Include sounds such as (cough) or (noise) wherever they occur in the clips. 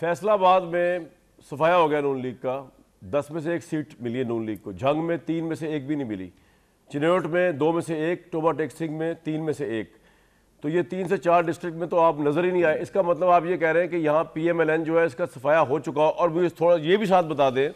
फैसलाबाद में सफाया हो गया नून लीग का दस में से एक सीट मिली है नून लीग को झंग में तीन में से एक भी नहीं मिली चिनेट में दो में से एक टोबा टेक्सिंग में तीन में से एक तो ये तीन से चार डिस्ट्रिक्ट में तो आप नज़र ही नहीं आए इसका मतलब आप ये कह रहे हैं कि यहाँ पी एम एल एन जो है इसका सफाया हो चुका और मुझे थोड़ा ये भी साथ बता दें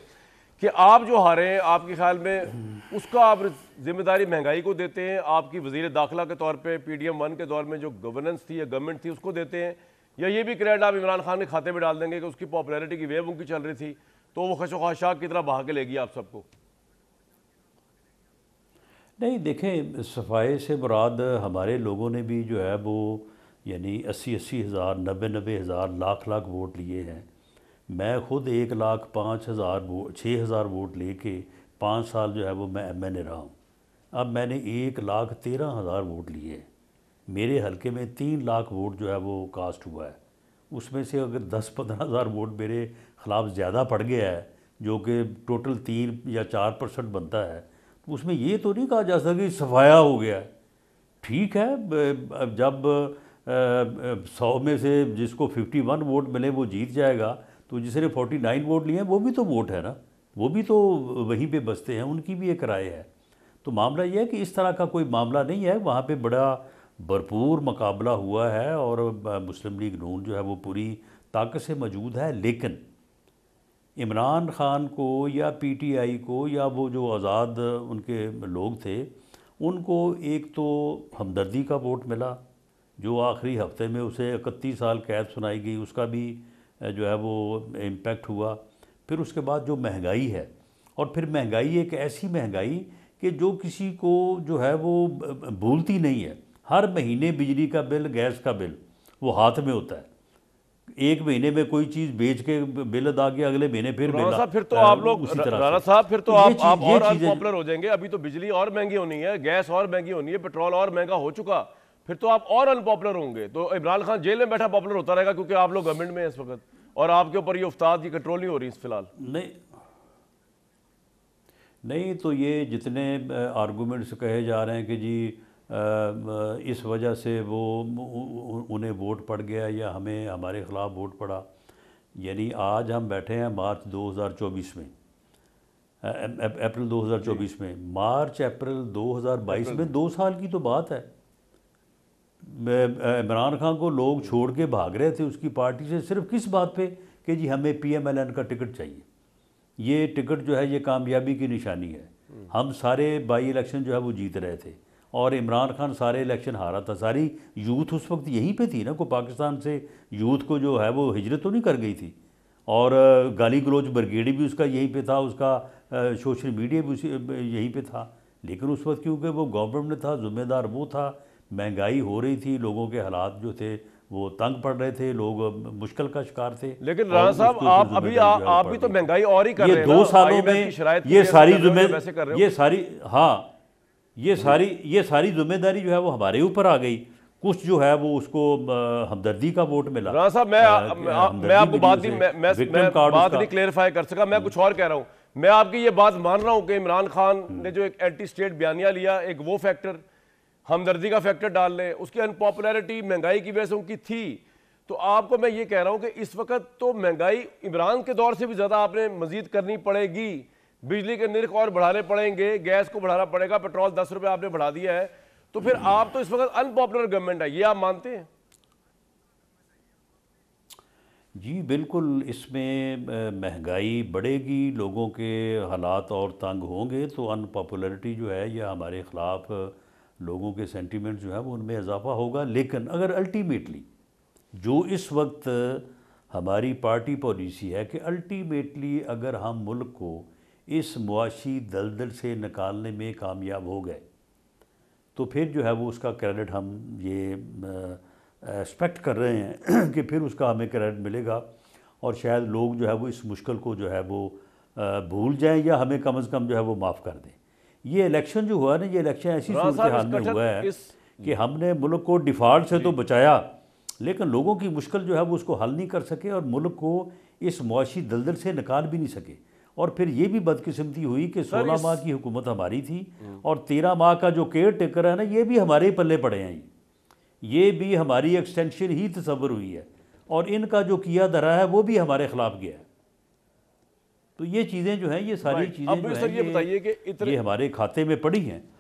कि आप जो हारे हैं आपके ख्याल में उसका आप जिम्मेदारी महंगाई को देते हैं आपकी वजीर दाखिला के तौर पर पी डी एम वन के दौर में जो गवर्नेंस थी या गवर्नमेंट थी उसको देते हैं या ये भी क्रेडिट आप इमरान खान के खाते में डाल देंगे कि उसकी पॉपुलैरिटी की वेव उनकी चल रही थी तो वो खशोखाशाक की तरह बहा के लेगी आप सबको नहीं देखें सफाई से मुराद हमारे लोगों ने भी जो है वो यानी अस्सी अस्सी हज़ार नब्बे नब्बे हज़ार लाख लाख वोट लिए हैं मैं ख़ुद एक लाख पाँच हज़ार वो छः हज़ार वोट लेके पाँच साल जो है वो मैं एम एन ए रहा हूँ अब मैंने एक लाख तेरह हज़ार वोट लिए हैं मेरे हलके में तीन लाख वोट जो है वो कास्ट हुआ है उसमें से अगर दस पंद्रह हज़ार वोट मेरे ख़िलाफ़ ज़्यादा पड़ गया है जो कि टोटल तीन या चार परसेंट बनता है तो उसमें ये तो नहीं कहा जा सकता कि सफाया हो गया है ठीक है जब सौ में से जिसको फिफ्टी वन वोट मिले वो जीत जाएगा तो जिसने फोर्टी नाइन वोट लिए वो भी तो वोट है ना वो भी तो वहीं पे बसते हैं उनकी भी एक राय है तो मामला यह है कि इस तरह का कोई मामला नहीं है वहाँ पे बड़ा भरपूर मुकाबला हुआ है और मुस्लिम लीग नून जो है वो पूरी ताकत से मौजूद है लेकिन इमरान ख़ान को या पीटीआई को या वो जो आज़ाद उनके लोग थे उनको एक तो हमदर्दी का वोट मिला जो आखिरी हफ्ते में उसे इकतीस साल कैद सुनाई गई उसका भी जो है वो इम्पेक्ट हुआ फिर उसके बाद जो महंगाई है और फिर महंगाई एक ऐसी महंगाई कि जो किसी को जो है वो भूलती नहीं है हर महीने बिजली का बिल गैस का बिल वो हाथ में होता है एक महीने में कोई चीज बेच के बिल अदा किया अगले महीने फिर बिल फिर तो आप लोग राणा साहब फिर तो आप तो तो आप और पॉपुलर हो जाएंगे अभी तो बिजली और महंगी होनी है गैस और महंगी होनी है पेट्रोल और महंगा हो चुका फिर तो आप और अनपॉपुलर होंगे तो इमरान खान जेल में बैठा पॉपुलर होता रहेगा क्योंकि आप लोग गवर्नमेंट में इस वक्त और आपके ऊपर ये उफ्ताद की कंट्रोल नहीं हो रही इस फिलहाल नहीं नहीं तो ये जितने आर्गूमेंट्स कहे जा रहे हैं कि जी इस वजह से वो उन्हें वोट पड़ गया या हमें हमारे ख़िलाफ़ वोट पड़ा यानी आज हम बैठे हैं मार्च 2024 में अप्रैल 2024 में मार्च अप्रैल 2022 में दो साल की तो बात है इमरान खान को लोग छोड़ के भाग रहे थे उसकी पार्टी से सिर्फ किस बात पे कि जी हमें पीएमएलएन का टिकट चाहिए ये टिकट जो है ये कामयाबी की निशानी है हम्म। हम सारे बाई इलेक्शन जो है वो जीत रहे थे और इमरान खान सारे इलेक्शन हारा था सारी यूथ उस वक्त यहीं पे थी ना को पाकिस्तान से यूथ को जो है वो हिजरत तो नहीं कर गई थी और गाली गलोच ब्रिगेड भी उसका यहीं पे था उसका सोशल मीडिया भी उसी यहीं पे था लेकिन उस वक्त क्योंकि वो गवर्नमेंट में था ज़िम्मेदार वो था महंगाई हो रही थी लोगों के हालात जो थे वो तंग पड़ रहे थे लोग मुश्किल का शिकार थे लेकिन राणा साहब आप अभी आ, आप भी तो महंगाई और ही कर रहे हैं दो सालों में ये सारी जुम्मे ये सारी हाँ ये सारी ये सारी जिम्मेदारी जो है वो हमारे ऊपर आ गई कुछ जो है वो उसको हमदर्दी का वोट मिला मैं आ, मैं आपको बात ही मैं मैं, मैं बात नहीं क्लेरिफाई कर सका मैं कुछ और कह रहा हूँ मैं आपकी ये बात मान रहा हूँ कि इमरान खान हम्म। ने जो एक एंटी स्टेट बयानिया लिया एक वो फैक्टर हमदर्दी का फैक्टर डाल लें उसकी अनपॉपुलैरिटी महंगाई की वजह से उनकी थी तो आपको मैं ये कह रहा हूँ कि इस वक्त तो महंगाई इमरान के दौर से भी ज़्यादा आपने मजीद करनी पड़ेगी बिजली के निर्ख और बढ़ाने पड़ेंगे गैस को बढ़ाना पड़ेगा पेट्रोल दस रुपये आपने बढ़ा दिया है तो फिर आप तो इस वक्त अनपॉपुलर गवर्नमेंट है ये आप मानते हैं जी बिल्कुल इसमें महंगाई बढ़ेगी लोगों के हालात और तंग होंगे तो अनपॉपुलरिटी जो है या हमारे ख़िलाफ़ लोगों के सेंटीमेंट जो है वो उनमें इजाफा होगा लेकिन अगर अल्टीमेटली जो इस वक्त हमारी पार्टी पॉलिसी है कि अल्टीमेटली अगर हम मुल्क को इस मुआशी दलदल से निकालने में कामयाब हो गए तो फिर जो है वो उसका क्रेडिट हम ये एक्सपेक्ट कर रहे हैं (clears throat) कि फिर उसका हमें क्रेडिट मिलेगा और शायद लोग जो है वो इस मुश्किल को जो है वो भूल जाएं या हमें कम अज़ कम जो है वो माफ़ कर दें ये इलेक्शन जो हुआ ना ये इलेक्शन ऐसी सूरत हाल में हुआ है कि हमने मुल्क को डिफ़ॉल्ट से तो बचाया लेकिन लोगों की मुश्किल जो है वो उसको हल नहीं कर सके और मुल्क को इस मुआशी दलदल से निकाल भी नहीं सके और फिर ये भी बदकिस्मती हुई कि सोलह माह की हुकूमत हमारी थी और तेरह माह का जो केयर टेकर है ना ये भी हमारे पल्ले पड़े हैं ये भी हमारी एक्सटेंशन ही तस्वर हुई है और इनका जो किया धरा है वो भी हमारे खिलाफ गया है तो ये चीज़ें जो हैं ये सारी चीज़ें हैं ये, ये हमारे खाते में पड़ी हैं